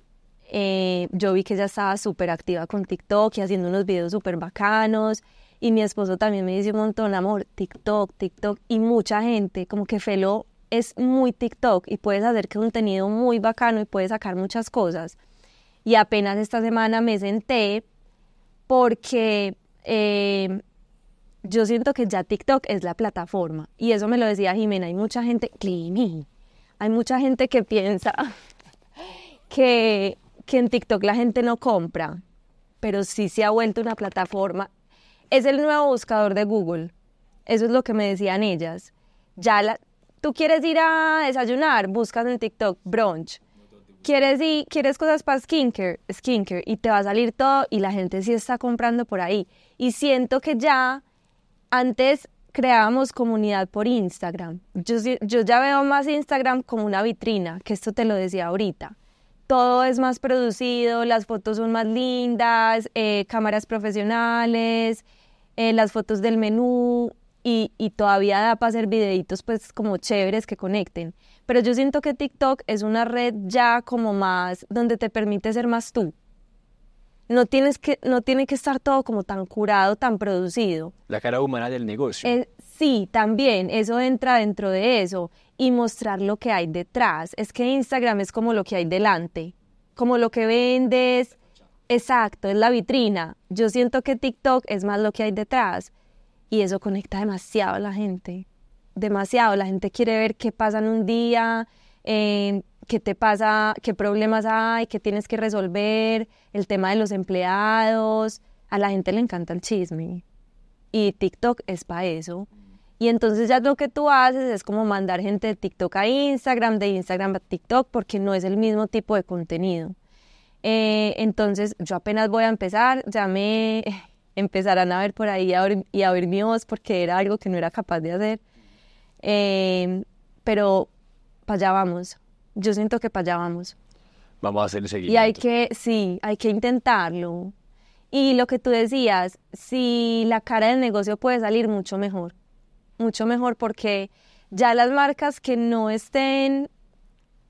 eh, yo vi que ella estaba súper activa con TikTok y haciendo unos videos súper bacanos. Y mi esposo también me dice un montón, amor, TikTok, TikTok. Y mucha gente, como que Felo es muy TikTok y puedes hacer contenido muy bacano y puedes sacar muchas cosas. Y apenas esta semana me senté porque em, yo siento que ya TikTok es la plataforma. Y eso me lo decía Jimena, hay mucha gente, Clini, hay mucha gente que piensa [LAUGHS] que que en TikTok la gente no compra, pero sí se ha vuelto una plataforma. Es el nuevo buscador de Google. Eso es lo que me decían ellas. Ya tú quieres ir a desayunar, buscas en TikTok brunch. Quieres quieres cosas para skincare, skincare y te va a salir todo y la gente sí está comprando por ahí. Y siento que ya antes creábamos comunidad por Instagram. Yo, yo ya veo más Instagram como una vitrina, que esto te lo decía ahorita todo es más producido, las fotos son más lindas, eh, cámaras profesionales, eh, las fotos del menú y, todavía da para hacer videitos pues como chéveres que conecten. Pero yo siento que TikTok es una red ya como más donde te permite ser más tú. No, tienes que, no tiene que estar todo como tan curado, tan producido. La cara humana del negocio. Eh, sí, también, eso entra dentro de eso y mostrar lo que hay detrás. Es que Instagram es como lo que hay delante, como lo que vendes. Exacto, es la vitrina. Yo siento que TikTok es más lo que hay detrás y eso conecta demasiado a la gente. Demasiado. La gente quiere ver qué pasa en un día, eh, qué te pasa, qué problemas hay, qué tienes que resolver, el tema de los empleados. A la gente le encanta el chisme y TikTok es para eso. Y entonces ya lo que tú haces es como mandar gente de TikTok a Instagram, de Instagram a TikTok, porque no es el mismo tipo de contenido. Eh, entonces yo apenas voy a empezar, ya me [LAUGHS] empezarán a ver por ahí a y a oír mi voz porque era algo que no era capaz de hacer. Eh, pero para allá vamos. Yo siento que para allá vamos. Vamos a hacer Y hay que, sí, hay que intentarlo. Y lo que tú decías, si la cara del negocio puede salir mucho mejor mucho mejor porque ya las marcas que no estén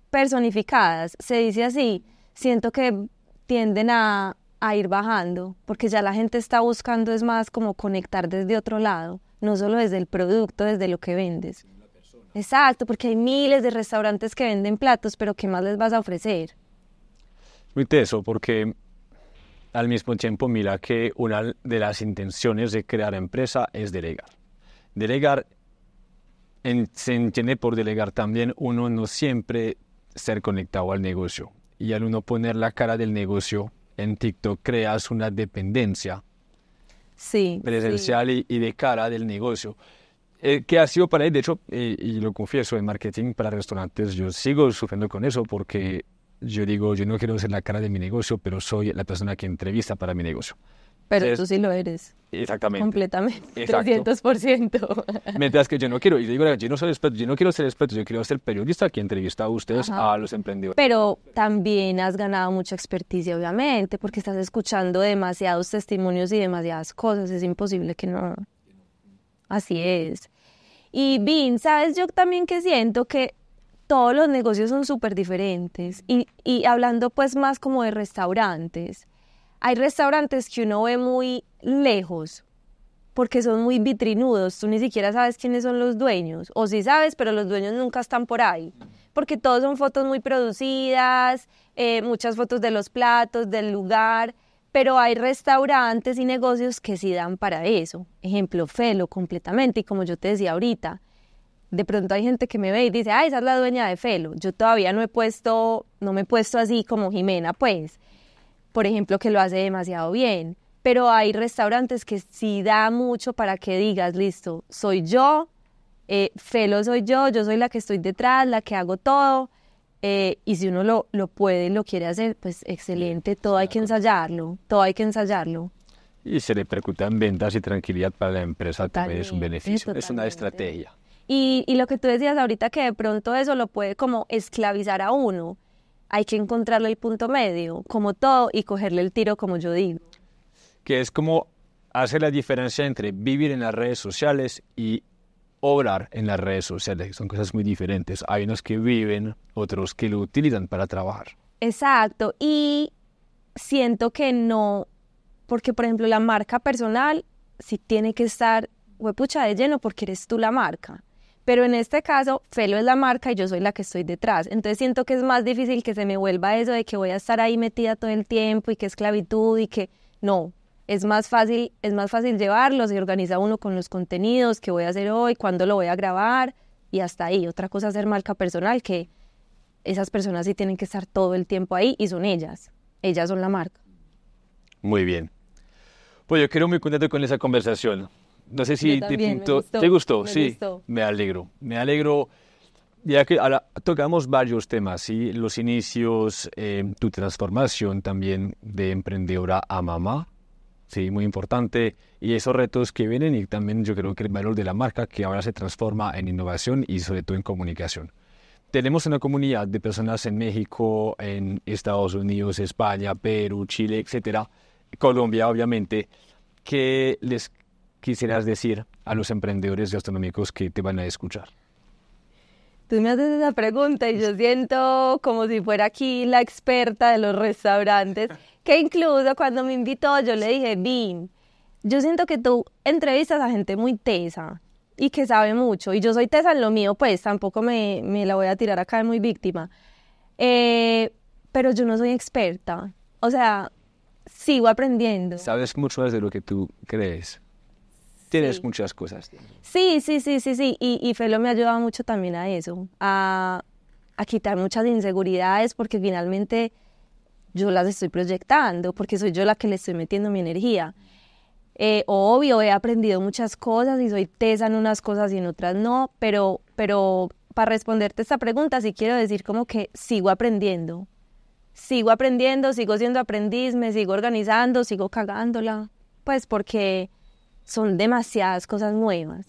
personificadas, se dice así, siento que tienden a, ir bajando, porque ya la gente está buscando es más como conectar desde otro lado, no solo desde el producto, desde lo que vendes. Exacto, porque hay miles de restaurantes que venden platos, pero ¿qué más les vas a ofrecer? Muy teso, porque al mismo tiempo mira que una de las intenciones de crear empresa es delegar. Delegar, en, se entiende por delegar también uno no siempre ser conectado al negocio. Y al uno poner la cara del negocio en TikTok, creas una dependencia sí, presencial Y, de cara del negocio. Eh, que ha sido para él, de hecho, eh, y lo confieso, en marketing para restaurantes, yo sigo sufriendo con eso porque yo digo, yo no quiero ser la cara de mi negocio, pero soy la persona que entrevista para mi negocio. Pero tú sí lo eres. Exactamente. Completamente. Exacto. 300%. Mientras que yo no quiero, yo digo, yo no soy experto, yo no quiero ser experto, yo quiero ser periodista que entrevista a ustedes, a los emprendedores. Pero también has ganado mucha experticia, obviamente, porque estás escuchando demasiados testimonios y demasiadas cosas, es imposible que no. Así es. Y Vin, ¿sabes? Yo también que siento que todos los negocios son súper diferentes y, y hablando pues más como de restaurantes hay restaurantes que uno ve muy lejos porque son muy vitrinudos, tú ni siquiera sabes quiénes son los dueños, o sí sabes, pero los dueños nunca están por ahí, porque todos son fotos muy producidas, eh, muchas fotos de los platos, del lugar, pero hay restaurantes y negocios que sí dan para eso. Ejemplo, Felo, completamente, y como yo te decía ahorita, de pronto hay gente que me ve y dice, ay, ah, esa es la dueña de Felo. Yo todavía no he puesto, no me he puesto así como Jimena, pues, por ejemplo, que lo hace demasiado bien. Pero hay restaurantes que sí da mucho para que digas, listo, soy yo, eh, Felo soy yo, yo soy la que estoy detrás, la que hago todo. Eh, y si uno lo, lo puede lo quiere hacer, pues excelente, todo hay que ensayarlo, todo hay que ensayarlo. Y se le en ventas y tranquilidad para la empresa también es un beneficio, es una estrategia. Y, y lo que tú decías ahorita, que de pronto eso lo puede como esclavizar a uno, hay que encontrarle el punto medio, como todo, y cogerle el tiro, como yo digo. Que es como hacer la diferencia entre vivir en las redes sociales y obrar en las redes sociales. Son cosas muy diferentes. Hay unos que viven, otros que lo utilizan para trabajar. Exacto. Y siento que no, porque por ejemplo la marca personal si tiene que estar huepucha de lleno porque eres tú la marca. Pero en este caso, Felo es la marca y yo soy la que estoy detrás. Entonces siento que es más difícil que se me vuelva eso de que voy a estar ahí metida todo el tiempo y que esclavitud y que no. Es más fácil, es más fácil llevarlos y organiza uno con los contenidos, qué voy a hacer hoy, cuándo lo voy a grabar y hasta ahí. Otra cosa es ser marca personal que esas personas sí tienen que estar todo el tiempo ahí y son ellas. Ellas son la marca. Muy bien. Pues yo quiero muy contento con esa conversación. No sé si te, gustó, te, sí. Me alegro, me alegro. Ya que ahora tocamos varios temas, ¿sí? los inicios, eh, tu transformación también de emprendedora a mamá, sí, muy importante, y esos retos que vienen y también yo creo que el valor de la marca que ahora se transforma en innovación y sobre todo en comunicación. Tenemos una comunidad de personas en México, en Estados Unidos, España, Perú, Chile, etcétera, Colombia obviamente, que les quisieras decir a los emprendedores gastronómicos que te van a escuchar? Tú me haces esa pregunta y yo siento como si fuera aquí la experta de los restaurantes, que incluso cuando me invitó yo le dije, vin yo siento que tú entrevistas a gente muy tesa y que sabe mucho, y yo soy tesa en lo mío, pues tampoco me, la voy a tirar acá de muy víctima, eh, pero yo no soy experta, o sea, sigo aprendiendo. Sabes mucho más de lo que tú crees. Tienes muchas cosas. Sí, sí, sí, sí, sí. Y, y Felo me ha ayudado mucho también a eso, a, a quitar muchas inseguridades, porque finalmente yo las estoy proyectando, porque soy yo la que le estoy metiendo mi energía. Eh, obvio, he aprendido muchas cosas y soy tesa en unas cosas y en otras no, pero, pero para responderte esta pregunta sí quiero decir como que sigo aprendiendo. Sigo aprendiendo, sigo siendo aprendiz, me sigo organizando, sigo cagándola. Pues porque son demasiadas cosas nuevas.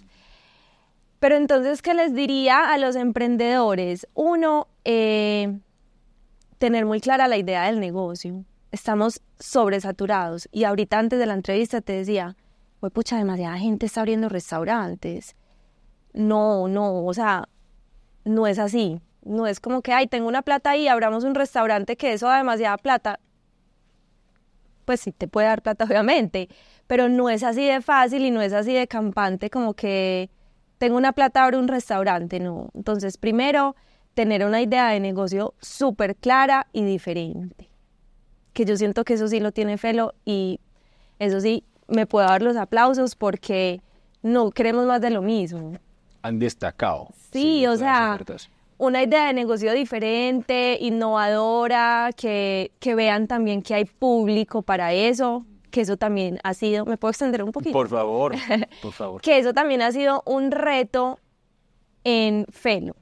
Pero entonces, ¿qué les diría a los emprendedores? Uno, eh, tener muy clara la idea del negocio. Estamos sobresaturados y ahorita antes de la entrevista te decía, pues pucha, demasiada gente está abriendo restaurantes. No, no, o sea, no es así. No es como que, ay, tengo una plata ahí, abramos un restaurante que eso da demasiada plata pues sí te puede dar plata, [LAUGHS] obviamente, pero no es así de fácil y no es así de campante como que tengo una plata, abro un restaurante, no. Entonces, primero, tener una idea de negocio súper clara y diferente. Que yo siento que eso sí lo tiene Felo y eso sí, me puedo dar los aplausos porque no queremos más de lo mismo. Han destacado. Sí, o sea, una idea de negocio diferente, innovadora, que, que vean también que hay público para eso, que eso también ha sido, ¿me puedo extender un poquito? Por favor, [LAUGHS] por favor. que eso también ha sido un reto en Felo,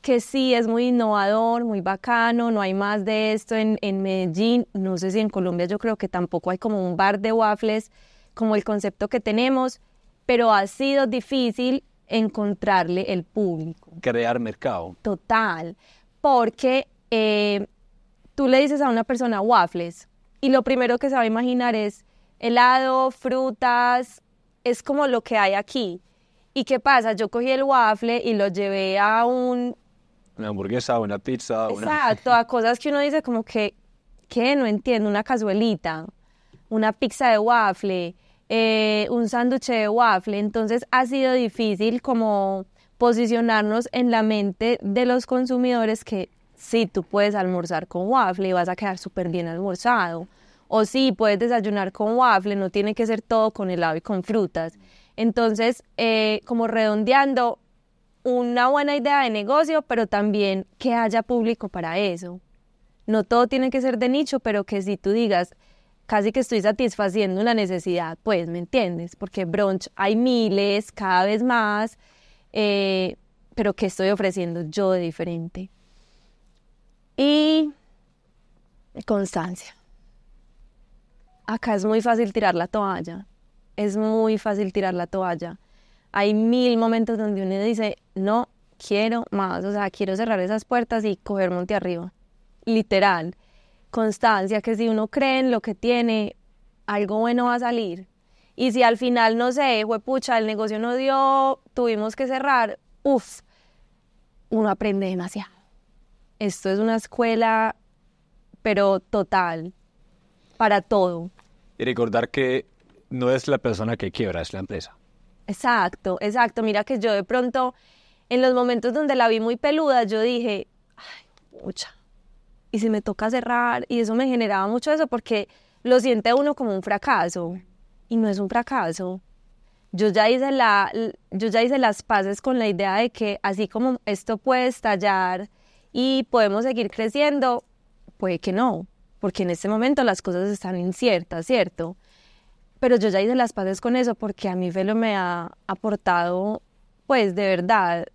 que sí es muy innovador, muy bacano, no hay más de esto en, en Medellín, no sé si en Colombia yo creo que tampoco hay como un bar de waffles como el concepto que tenemos, pero ha sido difícil encontrarle el público. Crear mercado. Total, porque eh, tú le dices a una persona waffles y lo primero que se va a imaginar es helado, frutas, es como lo que hay aquí. ¿Y qué pasa? Yo cogí el waffle y lo llevé a un... Una hamburguesa, una pizza. Una... Exacto, a cosas que uno dice como que, que no entiendo, una cazuelita, una pizza de waffle. Eh, un sándwich de waffle. Entonces ha sido difícil como posicionarnos en la mente de los consumidores que sí, tú puedes almorzar con waffle y vas a quedar súper bien almorzado. O sí, puedes desayunar con waffle, no tiene que ser todo con helado y con frutas. Entonces, eh, como redondeando, una buena idea de negocio, pero también que haya público para eso. No todo tiene que ser de nicho, pero que si tú digas, casi que estoy satisfaciendo una necesidad, pues, ¿me entiendes? Porque brunch hay miles, cada vez más, eh, pero ¿qué estoy ofreciendo yo de diferente? Y constancia. Acá es muy fácil tirar la toalla, es muy fácil tirar la toalla. Hay mil momentos donde uno dice, no quiero más, o sea, quiero cerrar esas puertas y coger monte arriba, literal constancia, que si uno cree en lo que tiene, algo bueno va a salir. Y si al final, no sé, pucha, el negocio no dio, tuvimos que cerrar, uff, uno aprende demasiado. Esto es una escuela, pero total, para todo. Y recordar que no es la persona que quiebra, es la empresa. Exacto, exacto. Mira que yo de pronto, en los momentos donde la vi muy peluda, yo dije, ay, pucha y si me toca cerrar, y eso me generaba mucho eso porque lo siente uno como un fracaso y no es un fracaso. Yo ya hice la yo ya hice las paces con la idea de que así como esto puede estallar y podemos seguir creciendo, puede que no, porque en este momento las cosas están inciertas, ¿cierto? Pero yo ya hice las paces con eso porque a mí Felo me ha aportado, pues de verdad,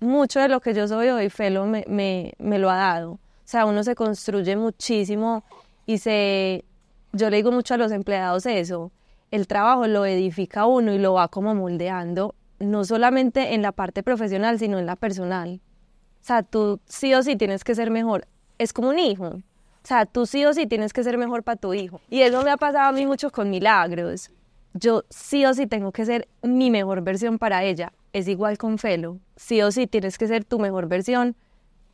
mucho de lo que yo soy hoy, Felo me, me, me lo ha dado o sea, uno se construye muchísimo y se, yo le digo mucho a los empleados eso, el trabajo lo edifica uno y lo va como moldeando, no solamente en la parte profesional, sino en la personal. O sea, tú sí o sí tienes que ser mejor. Es como un hijo. O sea, tú sí o sí tienes que ser mejor para tu hijo. Y eso me ha pasado a mí mucho con milagros. Yo sí o sí tengo que ser mi mejor versión para ella. Es igual con Felo. Sí o sí tienes que ser tu mejor versión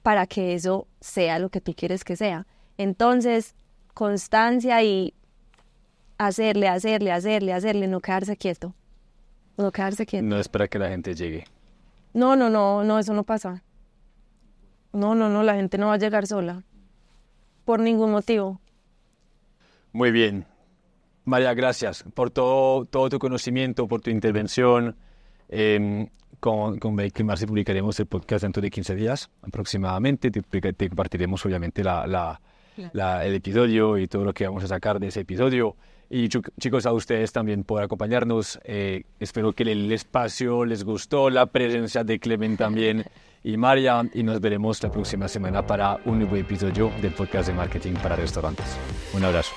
para que eso sea lo que tú quieres que sea. Entonces, constancia y hacerle, hacerle, hacerle, hacerle, no quedarse quieto. No quedarse quieto. No espera que la gente llegue. No, no, no, no, eso no pasa. No, no, no, la gente no va a llegar sola. Por ningún motivo. Muy bien. María, gracias por todo, todo tu conocimiento, por tu intervención. Em, con, con Vehicle Marcy publicaremos el podcast dentro de 15 días aproximadamente. Te, compartiremos obviamente el episodio y todo lo que vamos a sacar de ese episodio. Y chicos, a ustedes también por acompañarnos. Eh, espero que el espacio les gustó, la presencia de Clement también y María. Y nos veremos la próxima semana para un nuevo episodio del podcast de marketing para restaurantes. Un abrazo.